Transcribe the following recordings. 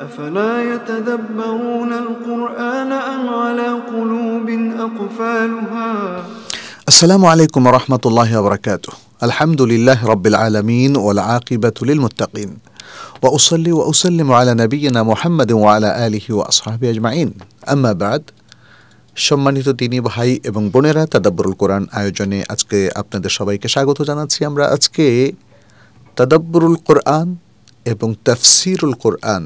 أفلا يتدبرون القرآن أم على قلوب أقفالها السلام عليكم ورحمة الله وبركاته الحمد لله رب العالمين والعاقبة للمتقين وأصلي وأسلم على نبينا محمد وعلى آله وأصحابه أجمعين أما بعد সম্মানিত তিনি ভাই এবং বোনেরা তাদাব্বরুল কোরআন আয়োজনে আজকে আপনাদের সবাইকে স্বাগত জানাচ্ছি আমরা আজকে তাদাব্বরুল কোরআন এবং তাফসিরুল কোরআন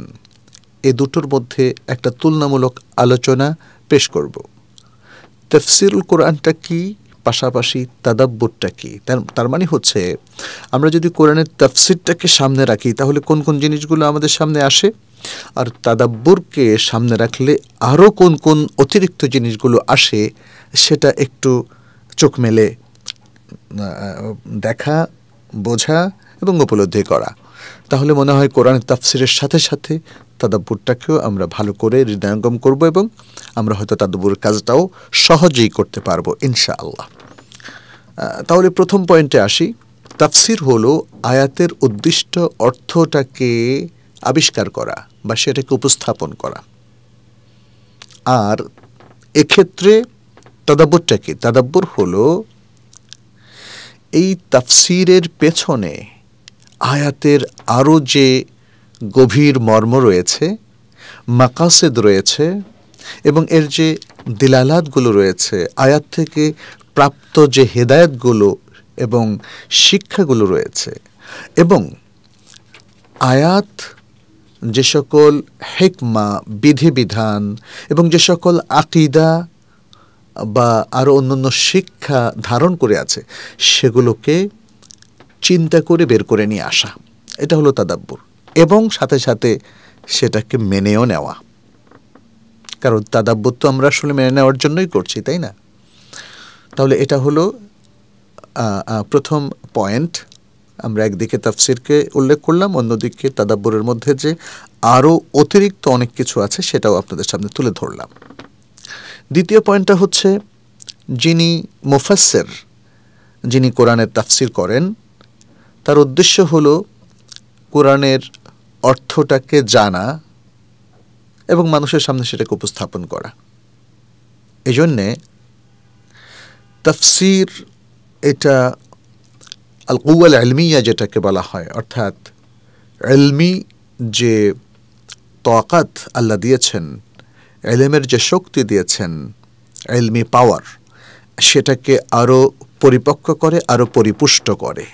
এ দুটোর মধ্যে একটা তুলনামূলক আলোচনা পেশ করব তফসিরুল কোরআনটা কি পাশাপাশি তাদাব্বরটা কি তার মানে হচ্ছে আমরা যদি কোরআনের তফসিরটাকে সামনে রাখি তাহলে কোন কোন জিনিসগুলো আমাদের সামনে আসে আর তাদাব্বরকে সামনে রাখলে আরও কোন কোন অতিরিক্ত জিনিসগুলো আসে সেটা একটু চোখ মেলে দেখা বোঝা এবং উপলব্ধি করা তাহলে মনে হয় কোরআন তাফসিরের সাথে সাথে তাদাব্বুরটাকেও আমরা ভালো করে হৃদয়ঙ্গম করব এবং আমরা হয়তো তাদাব্বুরের কাজটাও সহজেই করতে পারবো ইনশা আল্লাহ তাহলে প্রথম পয়েন্টে আসি তাফসির হলো আয়াতের উদ্দিষ্ট অর্থটাকে আবিষ্কার করা বা সেটাকে উপস্থাপন করা আর এক্ষেত্রে তাদাব্বরটা কি তাদাব্বর হলো এই তাফসিরের পেছনে আয়াতের আরও যে গভীর মর্ম রয়েছে মাকাসেদ রয়েছে এবং এর যে দিলালাতগুলো রয়েছে আয়াত থেকে প্রাপ্ত যে হেদায়তগুলো এবং শিক্ষাগুলো রয়েছে এবং আয়াত যে সকল হেকমা বিধিবিধান এবং যে সকল আকিদা বা আরও অন্যান্য শিক্ষা ধারণ করে আছে সেগুলোকে চিন্তা করে বের করে নিয়ে আসা এটা হলো তাদাব্বুর এবং সাথে সাথে সেটাকে মেনেও নেওয়া কারণ তাদাব্বুর তো আমরা আসলে মেনে নেওয়ার জন্যই করছি তাই না তাহলে এটা হলো প্রথম পয়েন্ট আমরা একদিকে তাফসিরকে উল্লেখ করলাম অন্যদিকে তাদাব্বরের মধ্যে যে আরও অতিরিক্ত অনেক কিছু আছে সেটাও আপনাদের সামনে তুলে ধরলাম দ্বিতীয় পয়েন্টটা হচ্ছে যিনি মুফাসের যিনি কোরআনের তাফসির করেন তার উদ্দেশ্য হল কোরআনের অর্থটাকে জানা এবং মানুষের সামনে সেটাকে উপস্থাপন করা এজন্যে তাফসির এটা আল কুয়াল আলমিয়া যেটাকে বলা হয় অর্থাৎ এলমি যে তাকাত আল্লাহ দিয়েছেন এলেমের যে শক্তি দিয়েছেন এলমি পাওয়ার সেটাকে আরও পরিপক্ক করে আরও পরিপুষ্ট করে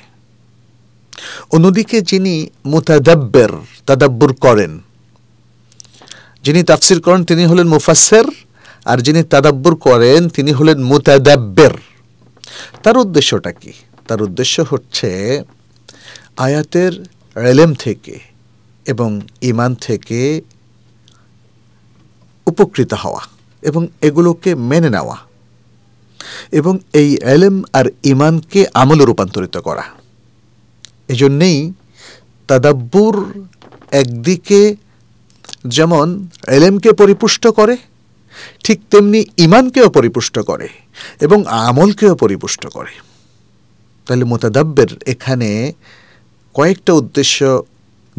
অন্যদিকে যিনি মুতাদাব্বের তাদাব্বুর করেন যিনি তাফসির করেন তিনি হলেন মুফাসের আর যিনি তাদাব্বুর করেন তিনি হলেন মুতাদাব্বের তার উদ্দেশ্যটা কি তার উদ্দেশ্য হচ্ছে আয়াতের এলেম থেকে এবং ইমান থেকে উপকৃত হওয়া এবং এগুলোকে মেনে নেওয়া এবং এই এলেম আর ইমানকে আমলে রূপান্তরিত করা এজন্যেই তাদাব্বুর একদিকে যেমন এলেমকে পরিপুষ্ট করে ঠিক তেমনি ইমানকেও পরিপুষ্ট করে এবং আমলকেও পরিপুষ্ট করে তাহলে মোতাদাব্বের এখানে কয়েকটা উদ্দেশ্য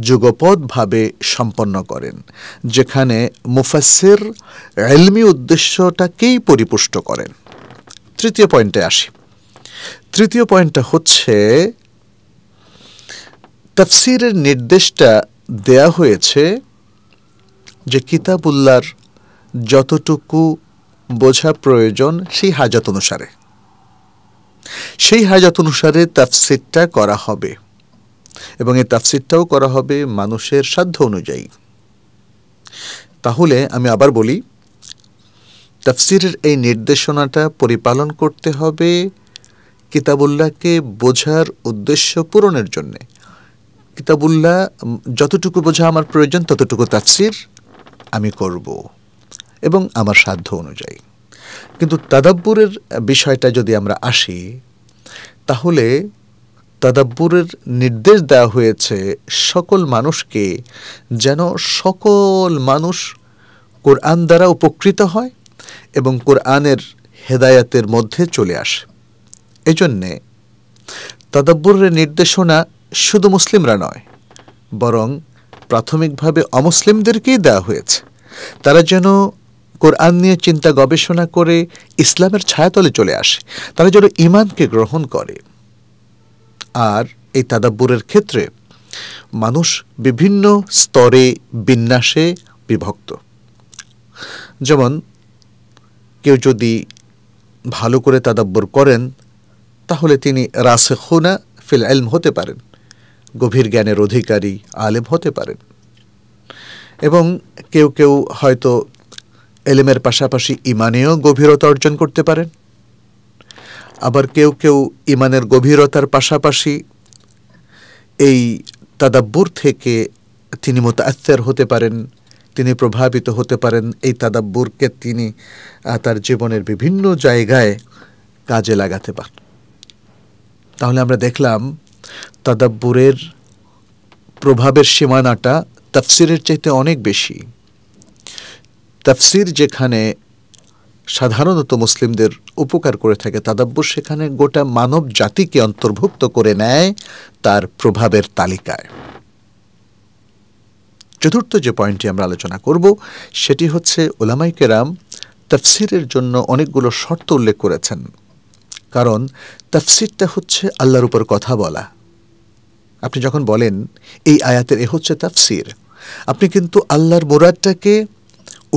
যুগপদভাবে সম্পন্ন করেন যেখানে মুফাসের এলমি উদ্দেশ্যটাকেই পরিপুষ্ট করেন তৃতীয় পয়েন্টে আসি তৃতীয় পয়েন্টটা হচ্ছে তফসিরের নির্দেশটা দেয়া হয়েছে যে কিতাবুল্লার যতটুকু বোঝা প্রয়োজন সেই হাজাত অনুসারে সেই হাজাত অনুসারে তাফসিরটা করা হবে এবং এই তাফসিরটাও করা হবে মানুষের সাধ্য অনুযায়ী তাহলে আমি আবার বলি তাফসিরের এই নির্দেশনাটা পরিপালন করতে হবে কিতাবুল্লাহকে বোঝার উদ্দেশ্য পূরণের জন্যে কিতাবুল্লাহ যতটুকু বোঝা আমার প্রয়োজন ততটুকু তাফসির আমি করব এবং আমার সাধ্য অনুযায়ী কিন্তু তাদাব্বুরের বিষয়টা যদি আমরা আসি তাহলে তাদাব্বুরের নির্দেশ দেওয়া হয়েছে সকল মানুষকে যেন সকল মানুষ কোরআন দ্বারা উপকৃত হয় এবং কোরআনের হেদায়াতের মধ্যে চলে আসে এজন্যে তাদাব্বুরের নির্দেশনা শুধু মুসলিমরা নয় বরং প্রাথমিকভাবে অমুসলিমদেরকেই দেওয়া হয়েছে তারা যেন কোরআন নিয়ে চিন্তা গবেষণা করে ইসলামের ছায়াতলে চলে আসে তারা যেন ইমানকে গ্রহণ করে আর এই তাদাব্বুরের ক্ষেত্রে মানুষ বিভিন্ন স্তরে বিন্যাসে বিভক্ত যেমন কেউ যদি ভালো করে তাদাব্বর করেন তাহলে তিনি খুনা ফিল এলম হতে পারেন গভীর জ্ঞানের অধিকারী আলেম হতে পারেন এবং কেউ কেউ হয়তো এলেমের পাশাপাশি ইমানেও গভীরতা অর্জন করতে পারেন আবার কেউ কেউ ইমানের গভীরতার পাশাপাশি এই তাদাব্বুর থেকে তিনি মোতাত্তের হতে পারেন তিনি প্রভাবিত হতে পারেন এই তাদাব্বুরকে তিনি তার জীবনের বিভিন্ন জায়গায় কাজে লাগাতে পারেন তাহলে আমরা দেখলাম তাদাব্বুরের প্রভাবের সীমানাটা তাফসিরের চাইতে অনেক বেশি তাফসির যেখানে সাধারণত মুসলিমদের উপকার করে থাকে তাদাব্বর সেখানে গোটা মানব জাতিকে অন্তর্ভুক্ত করে নেয় তার প্রভাবের তালিকায় চতুর্থ যে পয়েন্টটি আমরা আলোচনা করব সেটি হচ্ছে ওলামাই কেরাম তাফসিরের জন্য অনেকগুলো শর্ত উল্লেখ করেছেন কারণ তাফসিরটা হচ্ছে আল্লাহর উপর কথা বলা আপনি যখন বলেন এই আয়াতের এ হচ্ছে তাফসির আপনি কিন্তু আল্লাহর মোরাদটাকে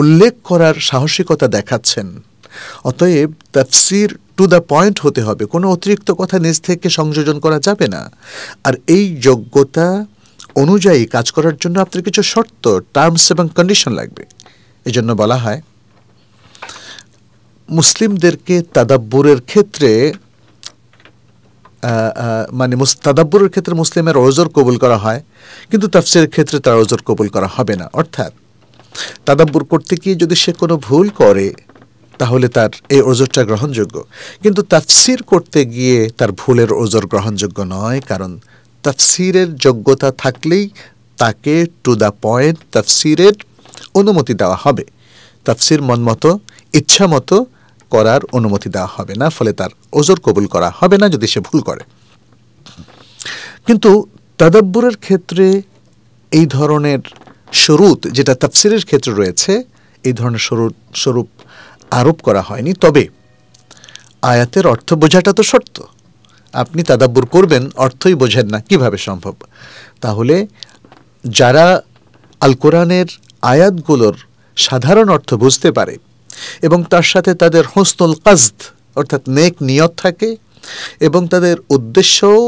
উল্লেখ করার সাহসিকতা দেখাচ্ছেন অতএব তাফসির টু দ্য পয়েন্ট হতে হবে কোনো অতিরিক্ত কথা নিজ থেকে সংযোজন করা যাবে না আর এই যোগ্যতা অনুযায়ী কাজ করার জন্য আপনার কিছু শর্ত টার্মস এবং কন্ডিশন লাগবে এজন্য বলা হয় মুসলিমদেরকে তাদাব্বুরের ক্ষেত্রে মানে তাদাব্বুরের ক্ষেত্রে মুসলিমের ওজোর কবুল করা হয় কিন্তু তাফসিরের ক্ষেত্রে তার ওজোর কবুল করা হবে না অর্থাৎ তাদাব্বুর করতে গিয়ে যদি সে কোনো ভুল করে তাহলে তার এই ওজোরটা গ্রহণযোগ্য কিন্তু তাফসির করতে গিয়ে তার ভুলের ওজোর গ্রহণযোগ্য নয় কারণ তাফসিরের যোগ্যতা থাকলেই তাকে টু দ্য পয়েন্ট তাফসিরের অনুমতি দেওয়া হবে তাফসির ইচ্ছা মতো করার অনুমতি দেওয়া হবে না ফলে তার ওজোর কবুল করা হবে না যদি সে ভুল করে কিন্তু তাদব্বরের ক্ষেত্রে এই ধরনের স্বরূপ যেটা তাফসিরের ক্ষেত্রে রয়েছে এই ধরনের স্বরূপ স্বরূপ আরোপ করা হয়নি তবে আয়াতের অর্থ বোঝাটা তো শর্ত আপনি তাদাব্বুর করবেন অর্থই বোঝেন না কিভাবে সম্ভব তাহলে যারা আল কোরআনের আয়াতগুলোর সাধারণ অর্থ বুঝতে পারে এবং তার সাথে তাদের হোসনুল কাজদ অর্থাৎ নেক নিয়ত থাকে এবং তাদের উদ্দেশ্যও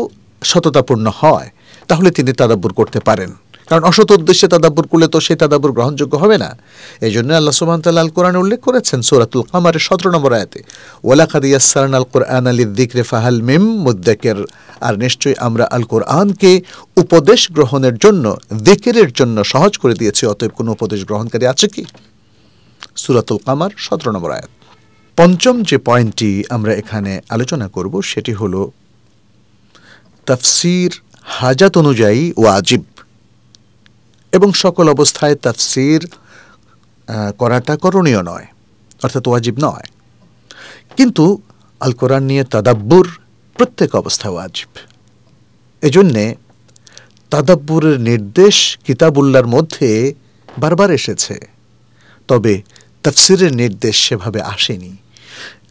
সততাপূর্ণ হয় তাহলে তিনি তাদাব্বুর করতে পারেন কারণ অসৎ উদ্দেশ্যে তাদাব্বুর করলে তো সেই তাদাব্বুর গ্রহণযোগ্য হবে না এই জন্য আল্লাহ সুবাহ তাল্লাহ আল কোরআন উল্লেখ করেছেন সৌরাতুল কামারের সতেরো নম্বর ওলা ওয়ালাকাদ ইয়াসারান আল কোরআন আলী দিকরে ফাহাল মিম মুদ্দেকের আর নিশ্চয়ই আমরা আল কোরআনকে উপদেশ গ্রহণের জন্য দিকেরের জন্য সহজ করে দিয়েছি অতএব কোনো উপদেশ গ্রহণকারী আছে কি সুরাতুল কামার সতেরো নম্বর আয়াত পঞ্চম যে পয়েন্টটি আমরা এখানে আলোচনা করব সেটি হল তাফসির হাজাত অনুযায়ী ওয়াজিব এবং সকল অবস্থায় তাফসির করাটা করণীয় নয় অর্থাৎ ওয়াজিব নয় কিন্তু আল কোরআন নিয়ে তাদাব্বুর প্রত্যেক অবস্থা ওয়াজিব এজন্যে তাদাব্বুরের নির্দেশ কিতাবুল্লার মধ্যে বারবার এসেছে তবে তাফসিরের নির্দেশ সেভাবে আসেনি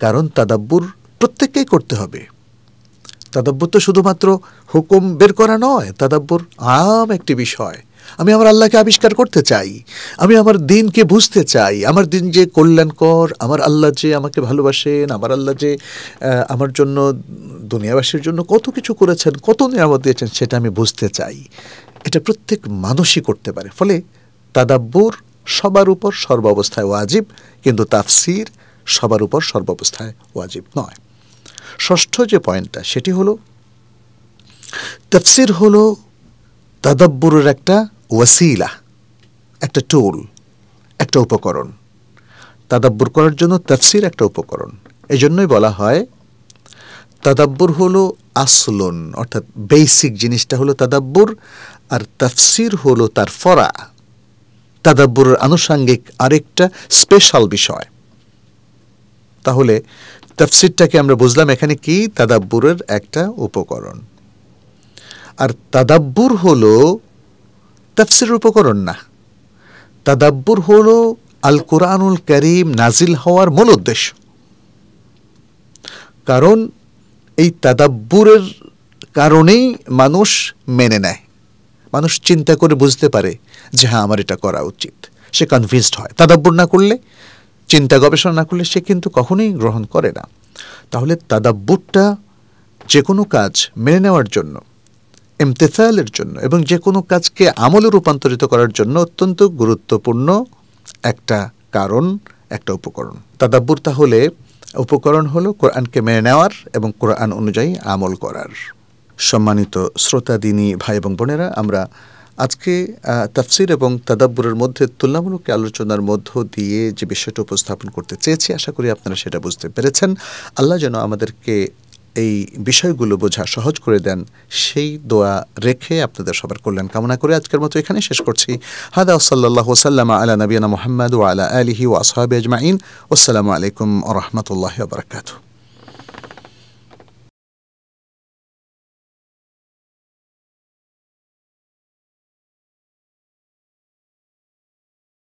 কারণ তাদাব্বুর প্রত্যেককেই করতে হবে তাদাব্বুর তো শুধুমাত্র হুকুম বের করা নয় তাদাব্বুর আম একটি বিষয় আমি আমার আল্লাহকে আবিষ্কার করতে চাই আমি আমার দিনকে বুঝতে চাই আমার দিন যে কল্যাণকর আমার আল্লাহ যে আমাকে ভালোবাসেন আমার আল্লাহ যে আমার জন্য দুনিয়াবাসীর জন্য কত কিছু করেছেন কত নিয়ামত দিয়েছেন সেটা আমি বুঝতে চাই এটা প্রত্যেক মানুষই করতে পারে ফলে তাদাব্বুর সবার উপর সর্বাবস্থায় ওয়াজিব কিন্তু তাফসির সবার উপর সর্বাবস্থায় ওয়াজিব নয় ষষ্ঠ যে পয়েন্টটা সেটি হলো তাফসির হলো তাদব্বরের একটা ওয়াসিলা একটা টুল একটা উপকরণ তাদাব্বুর করার জন্য তাফসির একটা উপকরণ এই জন্যই বলা হয় তাদাব্বুর হলো আসলন অর্থাৎ বেসিক জিনিসটা হলো তাদাব্বুর আর তাফসির হলো তার ফরা তাদাব্বুরের আনুষাঙ্গিক আরেকটা স্পেশাল বিষয় তাহলে তাফসিরটাকে আমরা বুঝলাম এখানে কি তাদাব্বুরের একটা উপকরণ আর তাদাব্বুর হল তাফসির উপকরণ না তাদাব্বুর হল আল কোরআনুল করিম নাজিল হওয়ার মূল উদ্দেশ্য কারণ এই তাদাব্বুরের কারণেই মানুষ মেনে নেয় মানুষ চিন্তা করে বুঝতে পারে যে হ্যাঁ আমার এটা করা উচিত সে কনভিনসড হয় তাদাব্বর না করলে চিন্তা গবেষণা না করলে সে কিন্তু কখনোই গ্রহণ করে না তাহলে তাদাব্বরটা যে কোনো কাজ মেনে নেওয়ার জন্য এমতেসালের জন্য এবং যে কোনো কাজকে আমলে রূপান্তরিত করার জন্য অত্যন্ত গুরুত্বপূর্ণ একটা কারণ একটা উপকরণ তাদাব্বর তাহলে উপকরণ হলো কোরআনকে মেনে নেওয়ার এবং কোরআন অনুযায়ী আমল করার সম্মানিত শ্রোতা দিনী ভাই এবং বোনেরা আমরা আজকে তাফসির এবং তাদাব্বুরের মধ্যে তুলনামূলক আলোচনার মধ্য দিয়ে যে বিষয়টা উপস্থাপন করতে চেয়েছি আশা করি আপনারা সেটা বুঝতে পেরেছেন আল্লাহ যেন আমাদেরকে এই বিষয়গুলো বোঝা সহজ করে দেন সেই দোয়া রেখে আপনাদের সবার কল্যাণ কামনা করে আজকের মতো এখানে শেষ করছি হাদা ওসাল্লাহ সাল্লামা আলা নবীনা মোহাম্মদ ও আলা আলিহি ও আজমাইন ওসালামু আলাইকুম রহমতুল্লাহ বারকাতু